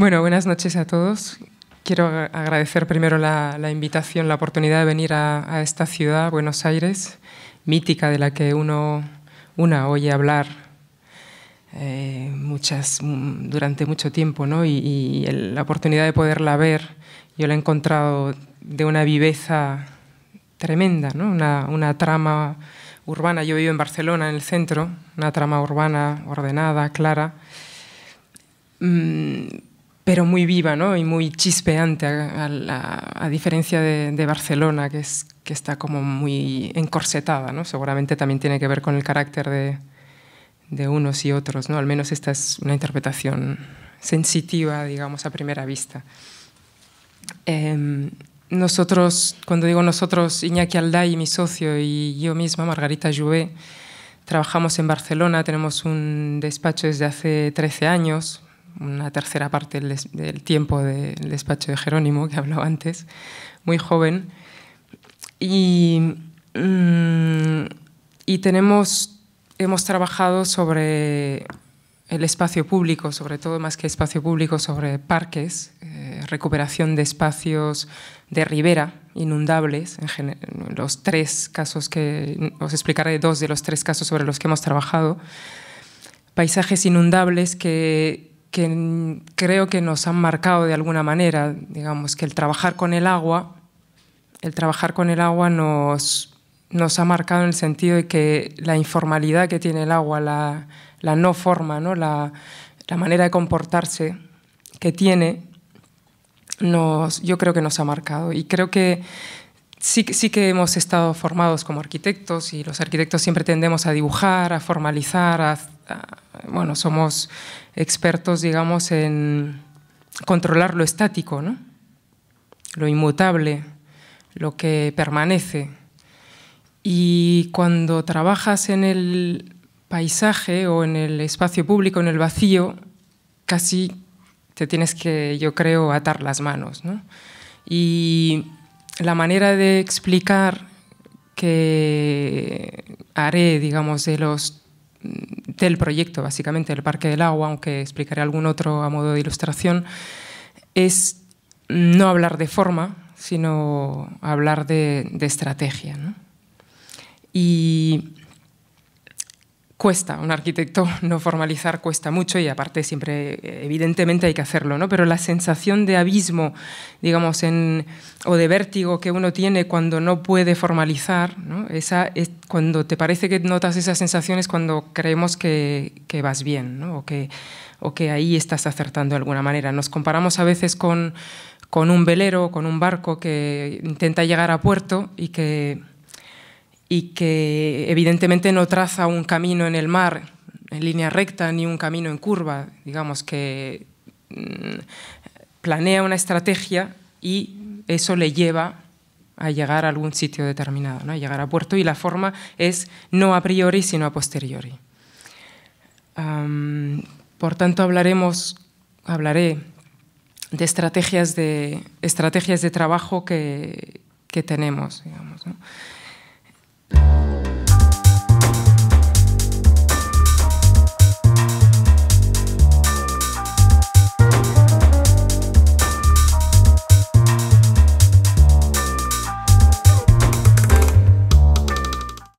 Bueno, buenas noches a todos. Quiero agradecer primero la, invitación, la oportunidad de venir a, esta ciudad, Buenos Aires, mítica de la que uno una oye hablar eh, durante mucho tiempo, ¿no? Y, la oportunidad de poderla ver, yo la he encontrado de una viveza tremenda, ¿no? una, trama urbana. Yo vivo en Barcelona, en el centro, una trama urbana ordenada, clara. Mm, pero muy viva ¿no? y muy chispeante, a, diferencia de, Barcelona, que, es, que está como muy encorsetada. ¿no? Seguramente también tiene que ver con el carácter de, de unos y otros, ¿no? al menos esta es una interpretación sensitiva, digamos, a primera vista. Em, nosotros, cuando digo nosotros, Iñaki Alday, mi socio, y yo misma, Margarita Joué, trabajamos en Barcelona, tenemos un despacho desde hace 13 años, una tercera parte del, tiempo del despacho de Jerónimo, que hablaba antes, muy joven. Y, mm, y tenemos, hemos trabajado sobre el espacio público, sobre todo más que espacio público, sobre parques, eh, recuperación de espacios de ribera inundables, en los tres casos que os explicaré, dos de los tres casos sobre los que hemos trabajado, paisajes inundables que que creo que nos han marcado de alguna manera, digamos, que el trabajar con el agua, el trabajar con el agua nos, nos ha marcado en el sentido de que la informalidad que tiene el agua, la, la no forma, ¿no? La, la, manera de comportarse que tiene, nos, yo creo que nos ha marcado. Y creo que sí, que hemos estado formados como arquitectos y los arquitectos siempre tendemos a dibujar, a formalizar, bueno, somos expertos, digamos, en controlar lo estático, ¿no? lo inmutable, lo que permanece. Y cuando trabajas en el paisaje o en el espacio público, en el vacío, casi te tienes que, yo creo, atar las manos. ¿no? Y la manera de explicar que haré, digamos, del proyecto, básicamente, del Parque del Agua, aunque explicaré algún otro a modo de ilustración, es no hablar de forma, sino hablar de, estrategia. Y cuesta, un arquitecto no formalizar cuesta mucho y aparte siempre evidentemente hay que hacerlo, ¿no? Pero la sensación de abismo, digamos, en, o de vértigo que uno tiene cuando no puede formalizar, ¿no? Esa es, cuando te parece que notas esas sensaciones cuando creemos que, que vas bien, ¿no? O que, o que ahí estás acertando de alguna manera. Nos comparamos a veces con, con un velero, con un barco que intenta llegar a puerto y que y que evidentemente no traza un camino en el mar en línea recta ni un camino en curva, digamos que mm, planea una estrategia y eso le lleva a llegar a algún sitio determinado, a llegar a puerto y la forma es no a priori sino a posteriori. por tanto, hablaremos, hablaré de estrategias de, estrategias de trabajo que, tenemos. Digamos,